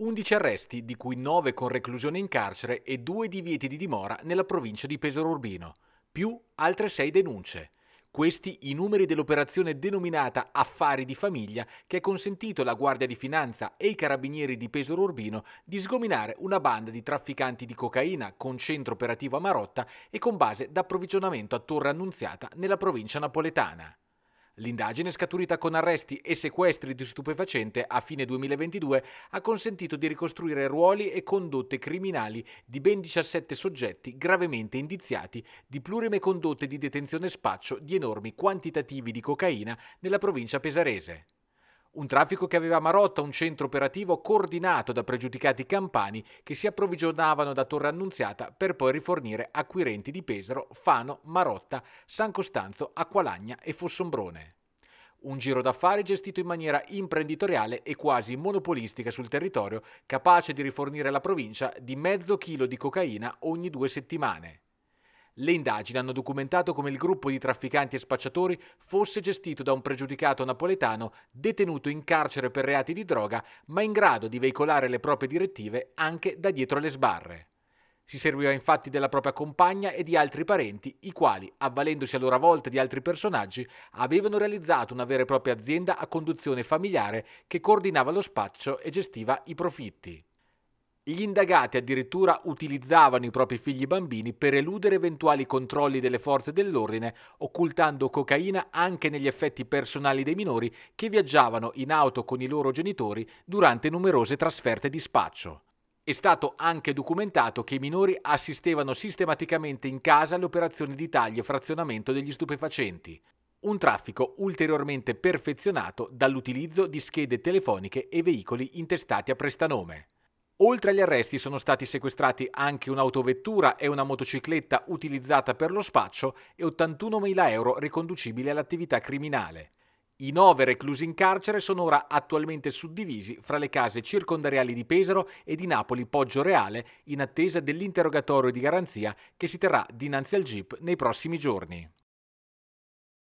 11 arresti, di cui 9 con reclusione in carcere e 2 divieti di dimora nella provincia di Pesaro Urbino, più altre 6 denunce. Questi i numeri dell'operazione denominata Affari di famiglia che ha consentito alla Guardia di Finanza e ai Carabinieri di Pesaro Urbino di sgominare una banda di trafficanti di cocaina con centro operativo a Marotta e con base d'approvvigionamento a Torre Annunziata nella provincia napoletana. L'indagine scaturita con arresti e sequestri di stupefacente a fine 2022 ha consentito di ricostruire ruoli e condotte criminali di ben 17 soggetti gravemente indiziati di plurime condotte di detenzione spaccio di enormi quantitativi di cocaina nella provincia pesarese. Un traffico che aveva a Marotta un centro operativo coordinato da pregiudicati campani che si approvvigionavano da Torre Annunziata per poi rifornire acquirenti di Pesaro, Fano, Marotta, San Costanzo, Acqualagna e Fossombrone un giro d'affari gestito in maniera imprenditoriale e quasi monopolistica sul territorio, capace di rifornire la provincia di mezzo chilo di cocaina ogni due settimane. Le indagini hanno documentato come il gruppo di trafficanti e spacciatori fosse gestito da un pregiudicato napoletano detenuto in carcere per reati di droga, ma in grado di veicolare le proprie direttive anche da dietro le sbarre. Si serviva infatti della propria compagna e di altri parenti, i quali, avvalendosi a loro volta di altri personaggi, avevano realizzato una vera e propria azienda a conduzione familiare che coordinava lo spaccio e gestiva i profitti. Gli indagati addirittura utilizzavano i propri figli bambini per eludere eventuali controlli delle forze dell'ordine, occultando cocaina anche negli effetti personali dei minori che viaggiavano in auto con i loro genitori durante numerose trasferte di spaccio. È stato anche documentato che i minori assistevano sistematicamente in casa alle operazioni di taglio e frazionamento degli stupefacenti. Un traffico ulteriormente perfezionato dall'utilizzo di schede telefoniche e veicoli intestati a prestanome. Oltre agli arresti sono stati sequestrati anche un'autovettura e una motocicletta utilizzata per lo spaccio e 81.000 euro riconducibili all'attività criminale. I nove reclusi in carcere sono ora attualmente suddivisi fra le case circondariali di Pesaro e di Napoli Poggio Reale in attesa dell'interrogatorio di garanzia che si terrà dinanzi al GIP nei prossimi giorni.